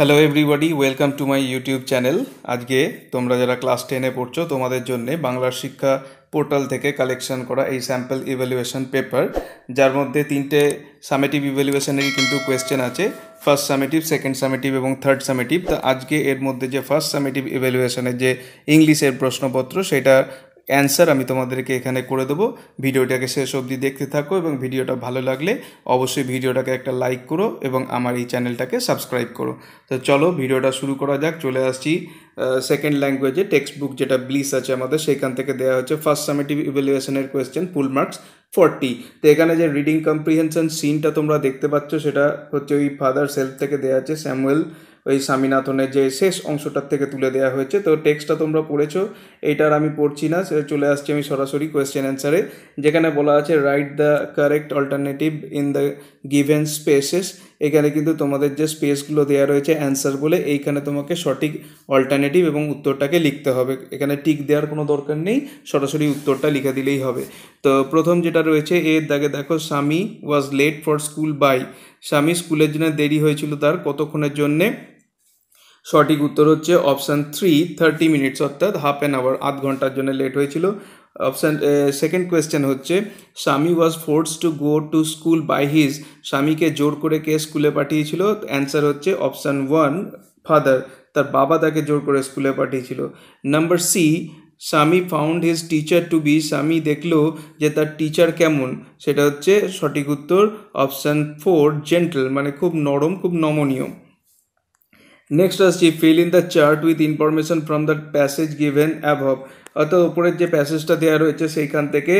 Hello everybody welcome to my YouTube channel আজকে তোমরা যারা ক্লাস টেনে পড়ছো তোমাদের জন্য বাংলার শিক্ষা পোর্টাল থেকে কালেকশন করা এই স্যাম্পল ইভ্যালুয়েশন পেপার যার মধ্যে তিনটে সামেটিভ ইভ্যালুয়েশনেরই কিন্তু কোয়েশ্চেন আছে ফার্স্ট সামেটিভ সেকেন্ড সামেটিভ এবং থার্ড সামেটিভ তা আজকে এর মধ্যে যে ফার্স্ট সামেটিভ ইভ্যালুয়েশনের যে ইংলিশের প্রশ্নপত্র সেটা অ্যান্সার আমি তোমাদেরকে এখানে করে দেবো ভিডিওটাকে শেষ অবধি দেখতে থাকো এবং ভিডিওটা ভালো লাগলে অবশ্যই ভিডিওটাকে একটা লাইক করো এবং আমার এই চ্যানেলটাকে সাবস্ক্রাইব করো তো চলো ভিডিওটা শুরু করা যাক চলে আসছি সেকেন্ড ল্যাঙ্গুয়েজে টেক্সট বুক যেটা ব্লিস আছে আমাদের সেখান থেকে দেওয়া হচ্ছে ফার্স্ট সামেটিভ ইভ্যালুয়েশনের কোয়েশ্চেন ফুল মার্কস ফর্টি তো এখানে যে রিডিং কম্প্রিহেনশন সিনটা তোমরা দেখতে পাচ্ছ সেটা হচ্ছে ওই ফাদার সেলফ থেকে দেওয়া আছে স্যামুয়েল ওই স্বামীনাথনের যে শেষ অংশটার থেকে তুলে দেওয়া হয়েছে তো টেক্সটটা তোমরা পড়েছো এইটার আমি পড়ছি না চলে আসছি আমি সরাসরি কোয়েশ্চেন অ্যান্সারে যেখানে বলা আছে write the correct alternative in the given spaces এখানে কিন্তু তোমাদের যে স্পেসগুলো দেওয়া রয়েছে অ্যান্সার বলে এইখানে তোমাকে সঠিক অল্টারনেটিভ এবং উত্তরটাকে লিখতে হবে এখানে টিক দেওয়ার কোনো দরকার নেই সরাসরি উত্তরটা লিখে দিলেই হবে তো প্রথম যেটা রয়েছে এর দাগে দেখো Swami was late for school by Swami স্কুলের জন্য দেরি হয়েছিল তার কতক্ষণের জন্যে সঠিক উত্তর হচ্ছে অপশান থ্রি থার্টি মিনিটস অর্থাৎ হাফ অ্যান আওয়ার আধ ঘন্টার জন্য লেট হয়েছিল অপশান সেকেন্ড কোয়েশ্চেন হচ্ছে Swami was forced to go to school by his স্বামীকে জোর করে কে স্কুলে পাঠিয়েছিল অ্যান্সার হচ্ছে অপশান ওয়ান ফাদার তার বাবা তাকে জোর করে স্কুলে পাঠিয়েছিল number C Swami found his teacher to be Swami দেখলো যে তার টিচার কেমন সেটা হচ্ছে সঠিক উত্তর অপশান ফোর জেন্টল মানে খুব নরম খুব নমনীয় নেক্সট আসছি fill in the chart with information from the passage given above অর্থাৎ ওপরের যে প্যাসেজটা দেওয়া রয়েছে সেইখান থেকে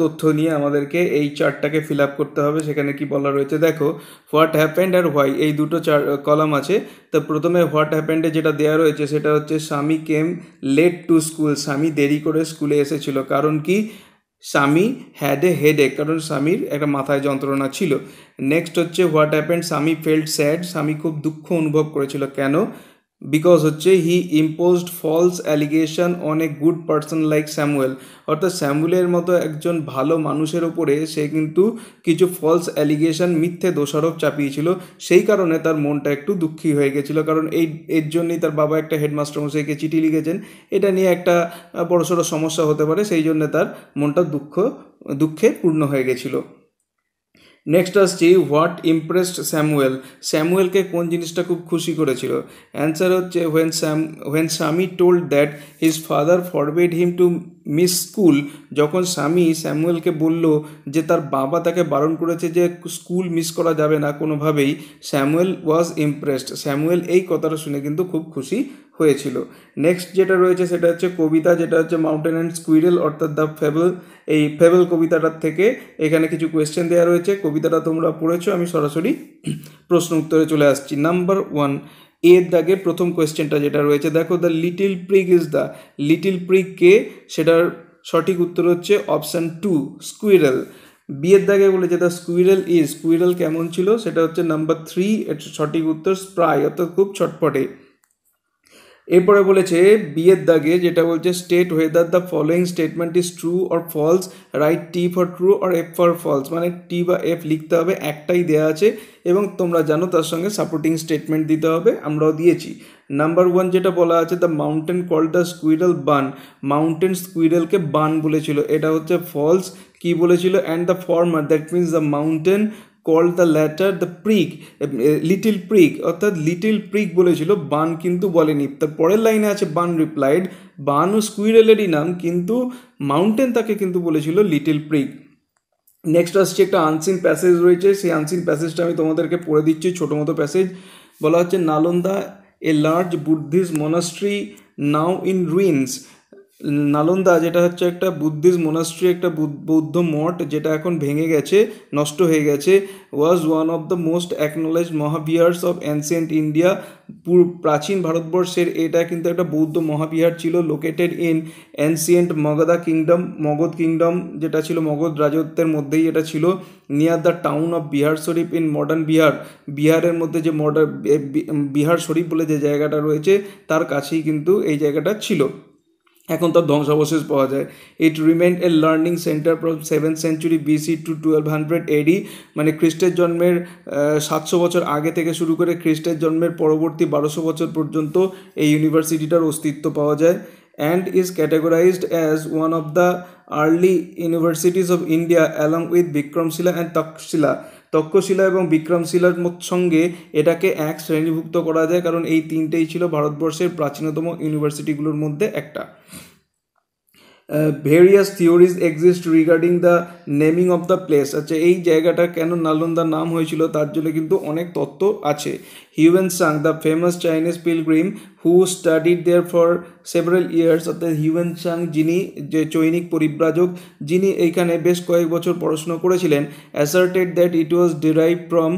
তথ্য নিয়ে আমাদেরকে এই চার্টটাকে ফিল আপ করতে হবে সেখানে কি বলা রয়েছে দেখো হোয়াট হ্যাপেন্ড আর হোয়াই এই দুটো চার কলাম আছে তো প্রথমে হোয়াট হ্যাপেন্ডে যেটা দেওয়া রয়েছে সেটা হচ্ছে স্বামী কেম লেট টু স্কুল স্বামী দেরি করে স্কুলে এসেছিল কারণ কি স্বামী হ্যাড এ এ কারণ স্বামীর একটা মাথায় যন্ত্রণা ছিল নেক্সট হচ্ছে what happened Swami felt sad Swami খুব দুঃখ অনুভব করেছিল কেন বিকজ হচ্ছে he imposed false allegation on a good person like Samuel অর্থাৎ স্যামুয়েলের মতো একজন ভালো মানুষের ওপরে সে কিন্তু কিছু ফলস অ্যালিগেশন মিথ্যে দোষারোপ চাপিয়েছিল সেই কারণে তার মনটা একটু দুঃখী হয়ে গেছিলো কারণ এই এর জন্যই তার বাবা একটা হেডমাস্টার মশাইকে চিঠি লিখেছেন এটা নিয়ে একটা বড়সড় সমস্যা হতে পারে সেই জন্যে তার মনটা দুঃখ দুঃখে পূর্ণ হয়ে গেছিলো নেক্সট আসছি হোয়াট ইমপ্রেসড স্যামুয়েল স্যামুয়েলকে কোন জিনিসটা খুব খুশি করেছিল অ্যান্সার হচ্ছে when Sam when Swami told that his father forbade him to miss school যখন স্বামী স্যামুয়েলকে বলল যে তার বাবা তাকে বারণ করেছে যে স্কুল মিস করা যাবে না কোনোভাবেই স্যামুয়েল ওয়াজ ইমপ্রেসড স্যামুয়েল এই কথাটা শুনে কিন্তু খুব খুশি হয়েছিল নেক্সট যেটা রয়েছে সেটা হচ্ছে কবিতা যেটা হচ্ছে মাউন্টেন অ্যান্ড স্কুইরেল অর্থাৎ দ্য ফেবল এই ফেবল কবিতাটার থেকে এখানে কিছু কোয়েশ্চেন দেওয়া রয়েছে কবিতাটা তোমরা পড়েছো আমি সরাসরি প্রশ্ন উত্তরে চলে আসছি নাম্বার ওয়ান এর দাগে প্রথম কোয়েশ্চেনটা যেটা রয়েছে দেখো the little prig is the little prig কে সেটার সঠিক উত্তর হচ্ছে অপশান টু স্কুইরেল বিয়ের দাগে বলেছে দ্য স্কুইরেল ইজ স্কুইরেল কেমন ছিল সেটা হচ্ছে নাম্বার থ্রি সঠিক উত্তর স্প্রাই অর্থাৎ খুব ছটপটে এরপরে বলেছে বিয়ের দাগে যেটা বলছে state whether the following statement is true or false right T for true or F for false মানে টি বা এফ লিখতে হবে একটাই দেওয়া আছে এবং তোমরা জানো তার সঙ্গে সাপোর্টিং স্টেটমেন্ট দিতে হবে আমরাও দিয়েছি নাম্বার ওয়ান যেটা বলা আছে the mountain call the squirrel bun mountain স্কুইরেলকে বান বলেছিল এটা হচ্ছে ফলস কি বলেছিল and the former that means the mountain call the latter the prig little prig অর্থাৎ লিটিল প্রিক বলেছিল বান কিন্তু বলেনি তার পরের লাইনে আছে বান রিপ্লাইড বান ও স্কুইরেলেরই নাম কিন্তু মাউন্টেন তাকে কিন্তু বলেছিল লিটিল প্রিক নেক্সট আসছে একটা আনসিন প্যাসেজ রয়েছে সেই আনসিন প্যাসেজটা আমি তোমাদেরকে পড়ে দিচ্ছি ছোটো মতো প্যাসেজ বলা হচ্ছে Nalanda a large Buddhist monastery now in ruins Nalanda যেটা হচ্ছে একটা বুদ্ধিস্ট মোনাস্ট্রি একটা বৌদ্ধ মঠ যেটা এখন ভেঙে গেছে নষ্ট হয়ে গেছে was one of the most acknowledged mahaviharas of ancient India প্রাচীন ভারতবর্ষের এটা কিন্তু একটা বৌদ্ধ মহাবিহার ছিল located in ancient Magadha kingdom Magadha kingdom যেটা ছিল মগধ রাজত্বের মধ্যেই এটা ছিল near the town of Bihar Sharif in modern Bihar বিহারের মধ্যে যে মডার্ন বিহার শরীফ বলে যে জায়গাটা রয়েছে তার কাছেই কিন্তু এই জায়গাটা ছিল এখন তার ধ্বংসাবশেষ পাওয়া যায় it remained a learning centre from seven century BC to twelve hundred AD মানে খ্রিস্টের জন্মের সাতশো বছর আগে থেকে শুরু করে খ্রিস্টের জন্মের পরবর্তী বারোশো বছর পর্যন্ত এই ইউনিভার্সিটিটার অস্তিত্ব পাওয়া যায় and is categorised as one of the early universities of India along with Vikramshila and Takshila Takshashila এবং বিক্রমশিলার সঙ্গে এটাকে এক শ্রেণীভুক্ত করা যায় কারণ এই তিনটেই ছিল ভারতবর্ষের প্রাচীনতম ইউনিভার্সিটিগুলোর মধ্যে একটা various theories exist regarding the naming of the place আচ্ছা এই জায়গাটা কেন নালন্দার নাম হয়েছিল তার জন্য কিন্তু অনেক তত্ত্ব আছে Hiuen Tsang the famous Chinese pilgrim who studied there for several years অর্থাৎ হিউয়েন সাং যিনি যে চৈনিক পরিব্রাজক যিনি এইখানে বেশ কয়েক বছর পড়াশোনা করেছিলেন asserted that it was derive from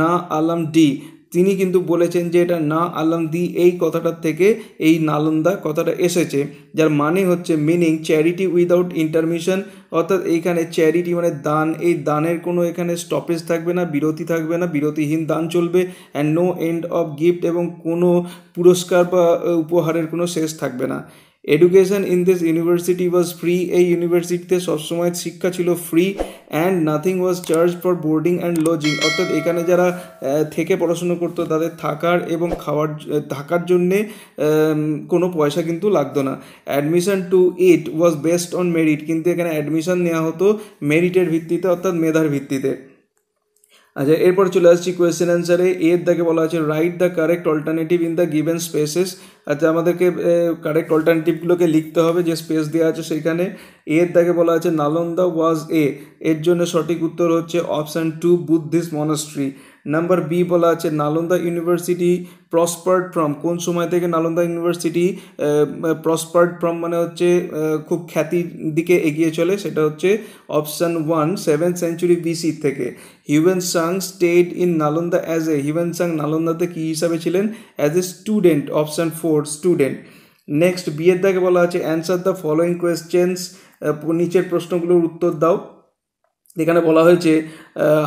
না আলাম ডি তিনি কিন্তু বলেছেন যে এটা না আলমদি এই কথাটার থেকে এই নালন্দা কথাটা এসেছে যার মানে হচ্ছে মিনিং চ্যারিটি উইদাউট ইন্টারমিশন অর্থাৎ এইখানে চ্যারিটি মানে দান এই দানের কোনো এখানে স্টপেজ থাকবে না বিরতি থাকবে না বিরতিহীন দান চলবে and no end of gift এবং কোনো পুরস্কার বা উপহারের কোনো শেষ থাকবে না education in this university was free এই ইউনিভার্সিটিতে সবসময় শিক্ষা ছিল free and nothing was charge for boarding and lodging অর্থাৎ এখানে যারা থেকে পড়াশুনো করতো তাদের থাকার এবং খাওয়ার থাকার জন্যে কোনো পয়সা কিন্তু লাগতো না admission to it was based on merit কিন্তু এখানে অ্যাডমিশন নেওয়া হতো মেরিটের ভিত্তিতে অর্থাৎ মেধার ভিত্তিতে আচ্ছা এরপর চলে আসছি কোয়েশ্চেন অ্যান্সারে এর দাকে বলা আছে write the correct alternative in the given spaces আচ্ছা আমাদেরকে কারেক্ট অল্টারনেটিভগুলোকে লিখতে হবে যে স্পেস দেওয়া আছে সেইখানে এর দাকে বলা আছে নালন্দা ওয়াজ এ এর জন্য সঠিক উত্তর হচ্ছে option two Buddhist monastery number B বলা আছে নালন্দা ইউনিভার্সিটি প্রসপার্ড ফ্রম কোন সময় থেকে নালন্দা ইউনিভার্সিটি প্রসপার্ড ফ্রম মানে হচ্ছে খুব খ্যাতির দিকে এগিয়ে চলে সেটা হচ্ছে option one seven century BC থেকে Hiuen Tsang stayed in Nalanda as a Hiuen Tsang নালন্দাতে কী হিসাবে ছিলেন as a student option four student next বিয়ের দাগে বলা আছে অ্যান্সার দ্য ফলোয়িং কোয়েশ্চেন্স নিচের প্রশ্নগুলোর উত্তর দাও এখানে বলা হয়েছে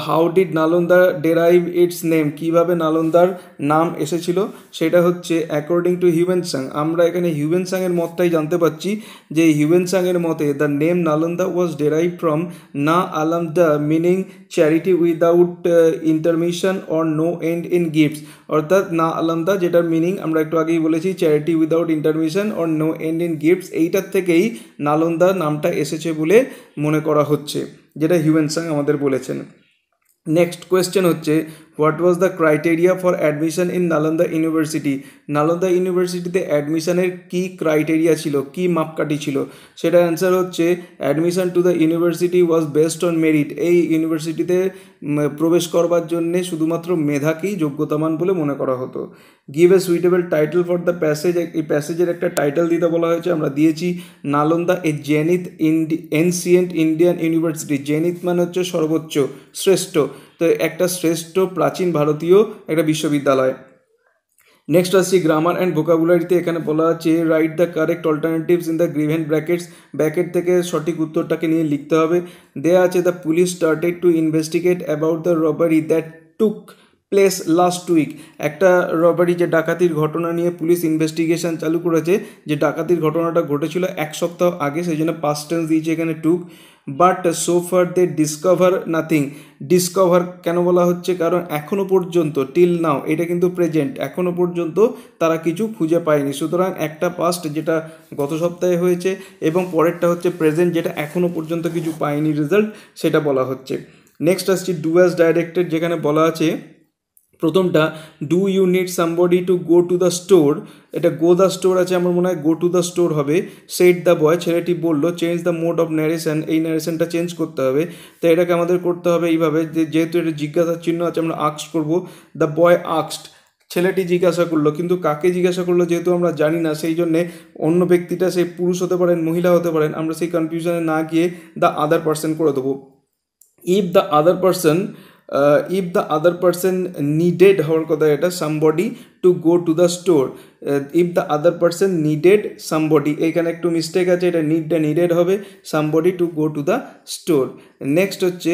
how did Nalanda derive its name কিভাবে নালন্দার নাম এসেছিল সেটা হচ্ছে অ্যাকর্ডিং টু সাং আমরা এখানে সাংয়ের মতটাই জানতে পাচ্ছি যে সাংয়ের মতে the name Nalanda was derive from না আলাম the meaning charity without intermission or no end in gifts অর্থাৎ না আলামদা যেটার মিনিং আমরা একটু আগেই বলেছি charity without intermission or no end in gifts এইটার থেকেই নালন্দা নামটা এসেছে বলে মনে করা হচ্ছে যেটা হিউয়েন সাং আমাদের বলেছেন নেক্সট কোয়েশ্চেন হচ্ছে what was the criteria for admission in Nalanda university Nalanda ইউনিভার্সিটিতে অ্যাডমিশনের কি ক্রাইটেরিয়া ছিল কি মাপকাঠি ছিল সেটার অ্যান্সার হচ্ছে admission to the university was based on merit এই ইউনিভার্সিটিতে প্রবেশ করবার জন্যে শুধুমাত্র মেধাকেই যোগ্যতামান বলে মনে করা হতো give a suitable title for the passage এই প্যাসেজের একটা টাইটেল দিতে বলা হয়েছে আমরা দিয়েছি Nalanda a zenith in ancient Indian university zenith মানে হচ্ছে সর্বোচ্চ শ্রেষ্ঠ তো একটা শ্রেষ্ঠ প্রাচীন ভারতীয় একটা বিশ্ববিদ্যালয় নেক্সট আসছি গ্রামার অ্যান্ড ভোকাবুলারিতে এখানে বলা আছে write the correct alternatives in the given brackets bracket থেকে সঠিক উত্তরটাকে নিয়ে লিখতে হবে দেয়া আছে the police started to investigate about the robbery that took place last week একটা রবারি যে ডাকাতির ঘটনা নিয়ে পুলিশ ইনভেস্টিগেশন চালু করেছে যে ডাকাতির ঘটনাটা ঘটেছিল এক সপ্তাহ আগে সেই জন্য পাস্ট টেন্স দিয়েছে এখানে took but so far they discover nothing discover কেন বলা হচ্ছে কারণ এখনও পর্যন্ত টিল নাও এটা কিন্তু প্রেজেন্ট এখনও পর্যন্ত তারা কিছু খুঁজে পায়নি সুতরাং একটা পাস্ট যেটা গত সপ্তাহে হয়েছে এবং পরেরটা হচ্ছে প্রেজেন্ট যেটা এখনও পর্যন্ত কিছু পায়নি রেজাল্ট সেটা বলা হচ্ছে নেক্সট আসছি ডু অ্যাজ ডাইরেক্টেড যেখানে বলা আছে প্রথমটা do you need somebody to go to the store এটা গো দ্য স্টোর আছে আমার মনে হয় গো টু দ্য স্টোর হবে সেট দ্য বয় ছেলেটি বললো change the mode of narration এই ন্যারেশনটা চেঞ্জ করতে হবে তো এটাকে আমাদের করতে হবে এইভাবে যে যেহেতু এটা জিজ্ঞাসার চিহ্ন আছে আমরা আক্স করবো দ্য বয় আক্সড ছেলেটি জিজ্ঞাসা করলো কিন্তু কাকে জিজ্ঞাসা করলো যেহেতু আমরা জানি না সেই জন্যে অন্য ব্যক্তিটা সেই পুরুষ হতে পারেন মহিলা হতে পারেন আমরা সেই কনফিউশনে না গিয়ে দ্য আদার পার্সন করে দেবো if the other person if the other other needed হওয়ার কথা এটা somebody to go to the store if the other other needed somebody somebody এখানে একটু মিস্টেক আছে এটা নিড নিডটা নিডেড হবে somebody to go to the store next হচ্ছে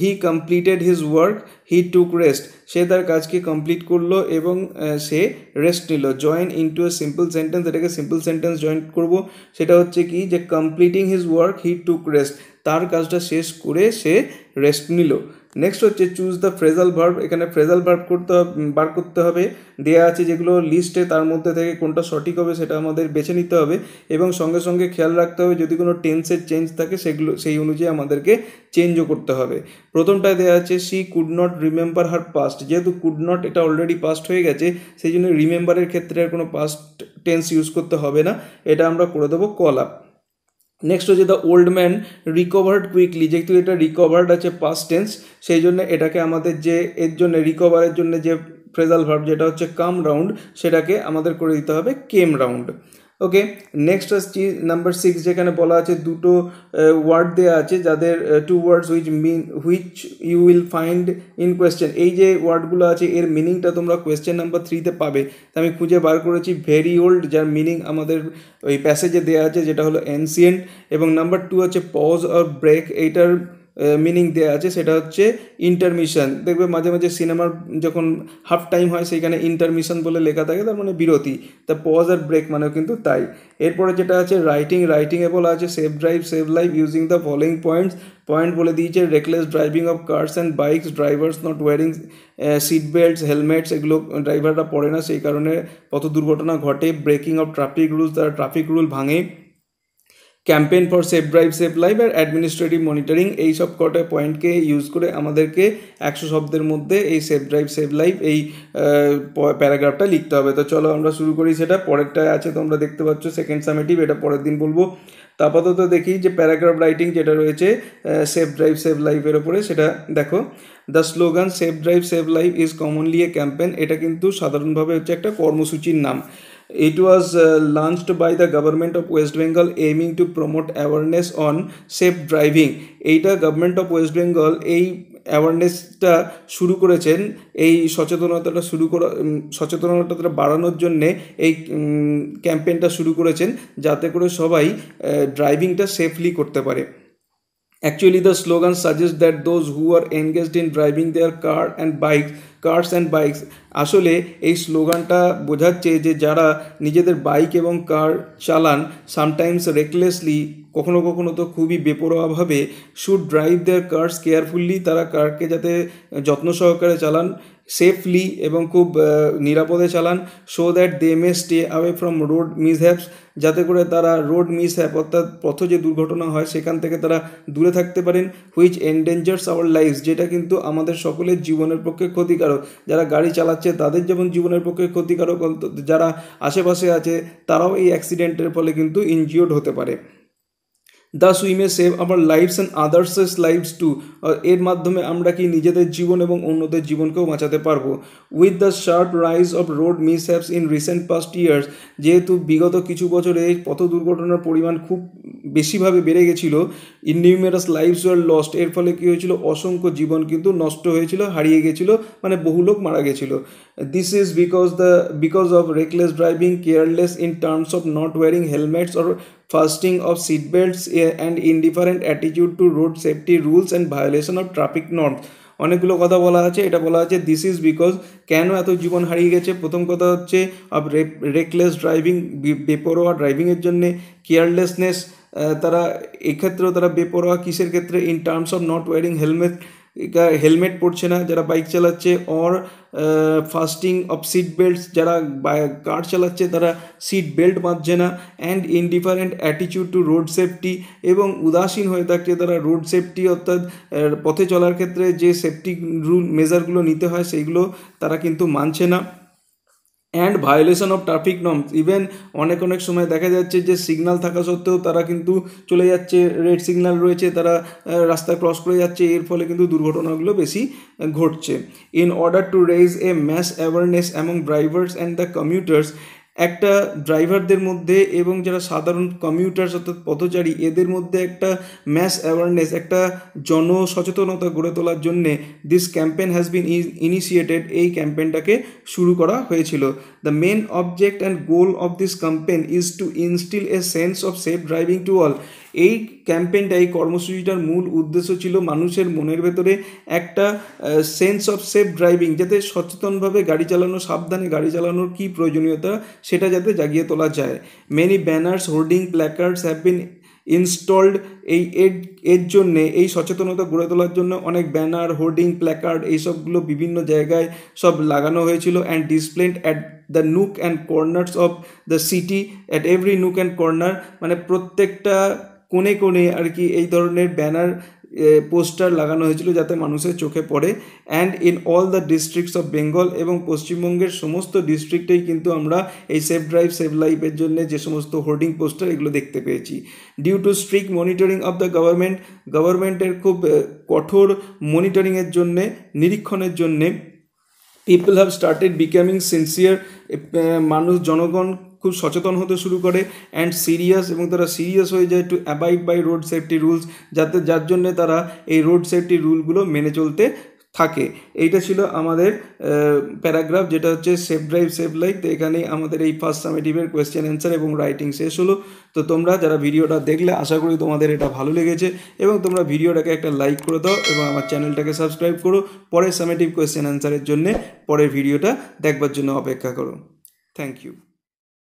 he completed his work he took rest সে তার কাজকে কমপ্লিট করলো এবং সে রেস্ট নিল join into a simple sentence এটাকে সিম্পল সেন্টেন্স জয়েন করবো সেটা হচ্ছে কি যে completing his work he took rest তার কাজটা শেষ করে সে রেস্ট নিল নেক্সট হচ্ছে চুজ দ্য ফ্রেজাল ভার্ব এখানে ফ্রেজাল ভার্ব করতে বার করতে হবে দেয়া আছে যেগুলো লিস্টে তার মধ্যে থেকে কোনটা সঠিক হবে সেটা আমাদের বেছে নিতে হবে এবং সঙ্গে সঙ্গে খেয়াল রাখতে হবে যদি কোনো টেন্সের চেঞ্জ থাকে সেগুলো সেই অনুযায়ী আমাদেরকে চেঞ্জও করতে হবে প্রথমটায় দেওয়া আছে she could not remember her past যেহেতু কুড নট এটা অলরেডি পাস্ট হয়ে গেছে সেই জন্য রিমেম্বারের ক্ষেত্রে আর কোনো পাস্ট টেন্স ইউজ করতে হবে না এটা আমরা করে দেবো কল আপ নেক্সট হচ্ছে the old man recovered quickly যেহেতু এটা রিকভার্ড আছে পাস্ট টেন্স সেই জন্য এটাকে আমাদের যে এর জন্য রিকভারের জন্য যে ফ্রেজাল ভার্ব যেটা হচ্ছে কাম রাউন্ড সেটাকে আমাদের করে দিতে হবে কেম রাউন্ড ওকে নেক্সট আসছি নাম্বার সিক্স যেখানে বলা আছে দুটো ওয়ার্ড দেওয়া আছে যাদের two words which mean which you will find in question এই যে ওয়ার্ডগুলো আছে এর মিনিংটা তোমরা কোয়েশ্চেন নাম্বার থ্রিতে পাবে তা আমি খুঁজে বার করেছি ভেরি ওল্ড যার মিনিং আমাদের ওই প্যাসেজে দেওয়া আছে যেটা হলো এনসিয়েন্ট এবং নাম্বার টু আছে পজ অর ব্রেক এইটার মিনিং দেওয়া আছে সেটা হচ্ছে ইন্টারমিশন দেখবে মাঝে মাঝে সিনেমার যখন হাফ টাইম হয় সেইখানে ইন্টারমিশন বলে লেখা থাকে তার মানে বিরতি তা পজ আর ব্রেক মানেও কিন্তু তাই এরপরে যেটা আছে রাইটিং রাইটিংয়ে বলা আছে save drive save life using the following points point বলে দিয়েছে reckless driving of cars and bikes drivers not wearing seat belts helmets এগুলো ড্রাইভাররা পড়ে না সেই কারণে কত দুর্ঘটনা ঘটে ব্রেকিং অফ ট্রাফিক রুলস তারা ট্রাফিক রুল ভাঙে campaign for safe drive save live আর অ্যাডমিনিস্ট্রেটিভ মনিটরিং এই সব কটা পয়েন্টকে ইউজ করে আমাদেরকে একশো শব্দের মধ্যে এই সেফ ড্রাইভ সেভ লাইভ এই প্যারাগ্রাফটা লিখতে হবে তো চলো আমরা শুরু করি সেটা পরেরটায় আছে তোমরা দেখতে পাচ্ছ সেকেন্ড সামেটিভ এটা পরের দিন বলবো আপাতত দেখি যে প্যারাগ্রাফ রাইটিং যেটা রয়েছে সেফ ড্রাইভ সেভ লাইফের ওপরে সেটা দেখো the slogan safe drive save life is commonly a campaign এটা কিন্তু সাধারণভাবে হচ্ছে একটা কর্মসূচির নাম It was uh, launched by the government of West Bengal aiming to promote awareness on safe driving. Eta government of West Bengal এই অ্যাওয়ারনেসটা শুরু করেছেন এই সচেতনতাটা শুরু করা সচেতনতাটা বাড়ানোর জন্যে এই ক্যাম্পেনটা শুরু করেছেন যাতে করে সবাই ড্রাইভিংটা সেফলি করতে পারে actually the slogan suggest that those who are engaged in driving their car and bike cars and bikes আসলে এই স্লোগানটা বোঝাচ্ছে যে যারা নিজেদের বাইক এবং কার চালান সামটাইমস রেকলেসলি কখনো কখনো তো খুবই বেপরোয়াভাবে should drive their cars carefully তারা কারকে যাতে যত্ন সহকারে চালান সেফলি এবং খুব নিরাপদে চালান so that they may stay away from road mishaps যাতে করে তারা রোড মিসহ্যাপ অর্থাৎ পথ যে দুর্ঘটনা হয় সেখান থেকে তারা দূরে থাকতে পারেন হুইচ এন্ডেঞ্জার্স আওয়ার লাইফ যেটা কিন্তু আমাদের সকলের জীবনের পক্ষে ক্ষতিকারক যারা গাড়ি চালাচ্ছে তাদের যেমন জীবনের পক্ষে ক্ষতিকারক যারা আশেপাশে আছে তারাও এই অ্যাক্সিডেন্টের ফলে কিন্তু ইনজিওর্ড হতে পারে thus we may save our lives and others' lives too এর মাধ্যমে আমরা কি নিজেদের জীবন এবং অন্যদের জীবনকেও বাঁচাতে পারবো with the sharp rise of road mishaps in recent past years যেহেতু বিগত কিছু বছরে পথ দুর্ঘটনার পরিমাণ খুব বেশিভাবে বেড়ে গেছিলো ইনিউমেরাস লাইফস ওয়ার লস্ট এর ফলে কী হয়েছিল অসংখ্য জীবন কিন্তু নষ্ট হয়েছিল হারিয়ে গেছিলো মানে বহু লোক মারা গেছিলো this is because the because of reckless driving careless in terms of not wearing helmets or fasting of seat belts and indifferent attitude to road safety rules and violation of traffic norms অনেকগুলো কথা বলা আছে এটা বলা আছে this is because কেন এত জীবন হারিয়ে গেছে প্রথম কথা হচ্ছে আপ রেকলেস ড্রাইভিং বেপরোয়া ড্রাইভিংয়ের জন্যে কেয়ারলেসনেস তারা এক্ষেত্রেও তারা বেপরোয়া কিসের ক্ষেত্রে in terms of not wearing helmet helmet পরছে না যারা বাইক চালাচ্ছে or fasting of seat belts যারা কার চালাচ্ছে তারা সিট বেল্ট বাঁধছে না অ্যান্ড ইনডিফারেন্ট অ্যাটিচিউড টু রোড সেফটি এবং উদাসীন হয়ে থাকছে তারা রোড সেফটি অর্থাৎ পথে চলার ক্ষেত্রে যে সেফটি রুল মেজারগুলো নিতে হয় সেইগুলো তারা কিন্তু মানছে না and violation of traffic norms even অনেক অনেক সময় দেখা যাচ্ছে যে সিগনাল থাকা সত্ত্বেও তারা কিন্তু চলে যাচ্ছে রেড সিগনাল রয়েছে তারা রাস্তায় ক্রস করে যাচ্ছে এর ফলে কিন্তু দুর্ঘটনাগুলো বেশি ঘটছে in order to raise a mass awareness among drivers and the commuters একটা ড্রাইভারদের মধ্যে এবং যারা সাধারণ কমিউটার অর্থাৎ পথচারী এদের মধ্যে একটা ম্যাস অ্যাওয়ারনেস একটা জনসচেতনতা গড়ে তোলার জন্যে this campaign has been initiated এই ক্যাম্পেনটাকে শুরু করা হয়েছিল the main object and goal of this campaign is to instil a sense of safe driving to all এই ক্যাম্পেইনটা এই কর্মসূচিটার মূল উদ্দেশ্য ছিল মানুষের মনের ভেতরে একটা সেন্স অফ সেফ ড্রাইভিং যাতে সচেতনভাবে গাড়ি চালানো সাবধানে গাড়ি চালানোর কী প্রয়োজনীয়তা সেটা যাতে জাগিয়ে তোলা যায় many banners hoarding placards have been installed এই এর এর জন্যে এই সচেতনতা গড়ে তোলার জন্য অনেক ব্যানার হোর্ডিং প্ল্যাকার্ড এইসবগুলো বিভিন্ন জায়গায় সব লাগানো হয়েছিল and displayed at the nook and corners of the city at every nook and corner মানে প্রত্যেকটা কোণে কোণে আর কি এই ধরনের ব্যানার পোস্টার লাগানো হয়েছিল যাতে মানুষের চোখে পড়ে and in all the districts of Bengal এবং পশ্চিমবঙ্গের সমস্ত ডিস্ট্রিক্টেই কিন্তু আমরা এই সেফ ড্রাইভ সেভ লাইফের জন্য যে সমস্ত হোর্ডিং পোস্টার এগুলো দেখতে পেয়েছি due to strict monitoring of the government গভর্নমেন্টের খুব কঠোর মনিটরিংয়ের জন্যে নিরীক্ষণের জন্যে people have started becoming sincere মানুষ জনগণ খুব সচেতন হতে শুরু করে অ্যান্ড সিরিয়াস এবং তারা সিরিয়াস হয়ে যায় to abide by road safety rules যাতে যার জন্যে তারা এই রোড সেফটি রুলগুলো মেনে চলতে থাকে এইটা ছিল আমাদের প্যারাগ্রাফ যেটা হচ্ছে সেফ ড্রাইভ সেফ লাইফ তো এখানে আমাদের এই ফার্স্ট সামেটিভের কোয়েশ্চেন অ্যান্সার এবং রাইটিং শেষ হলো তো তোমরা যারা ভিডিওটা দেখলে আশা করি তোমাদের এটা ভালো লেগেছে এবং তোমরা ভিডিওটাকে একটা লাইক করে দাও এবং আমার চ্যানেলটাকে সাবস্ক্রাইব করো পরের সামেটিভ কোয়েশ্চেন অ্যান্সারের জন্য পরের ভিডিওটা দেখবার জন্য অপেক্ষা করো থ্যাংক ইউ